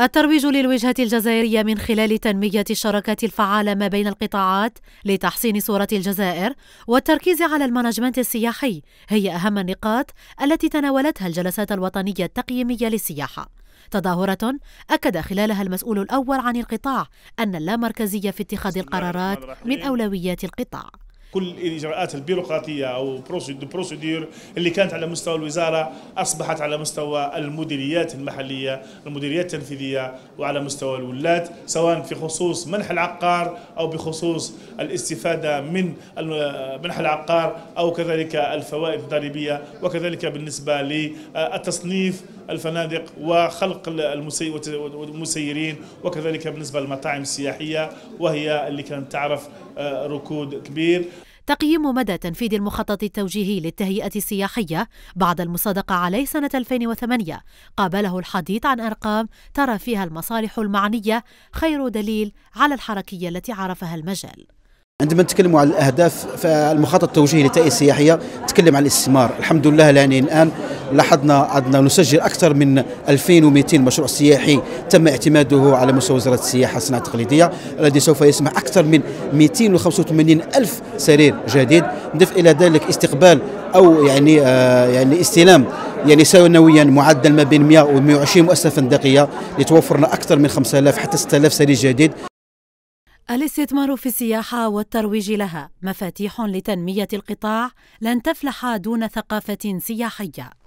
الترويج للوجهة الجزائرية من خلال تنمية الشراكات الفعالة ما بين القطاعات لتحسين صورة الجزائر والتركيز على المانجمنت السياحي هي أهم النقاط التي تناولتها الجلسات الوطنية التقييمية للسياحة. تظاهرة أكد خلالها المسؤول الأول عن القطاع أن اللامركزية في اتخاذ القرارات من أولويات القطاع. كل الاجراءات البيروقراطيه او بروسيدور اللي كانت على مستوى الوزاره اصبحت على مستوى المديريات المحليه، المديريات التنفيذيه وعلى مستوى الولات سواء في خصوص منح العقار او بخصوص الاستفاده من منح العقار او كذلك الفوائد الضريبيه وكذلك بالنسبه للتصنيف الفنادق وخلق المسيرين وكذلك بالنسبة للمطاعم السياحية وهي اللي كانت تعرف آه، ركود كبير تقييم مدى تنفيذ المخطط التوجيهي للتهيئة السياحية بعد المصادقة عليه سنة 2008 قابله الحديث عن أرقام ترى فيها المصالح المعنية خير دليل على الحركية التي عرفها المجال عندما نتكلم على الاهداف فالمخطط التوجيهي للتأييد السياحيه تكلم عن الاستثمار الحمد لله لاني الان لاحظنا عندنا نسجل اكثر من 2200 مشروع سياحي تم اعتماده على مستوى وزاره السياحه والصناعه التقليديه الذي سوف يسمح اكثر من 285 الف سرير جديد نضف الى ذلك استقبال او يعني آه يعني استلام يعني سنويا معدل ما بين 100 و 120 مؤسسه فندقيه لتوفرنا اكثر من 5000 حتى 6000 سرير جديد الاستثمار في السياحة والترويج لها مفاتيح لتنمية القطاع لن تفلح دون ثقافة سياحية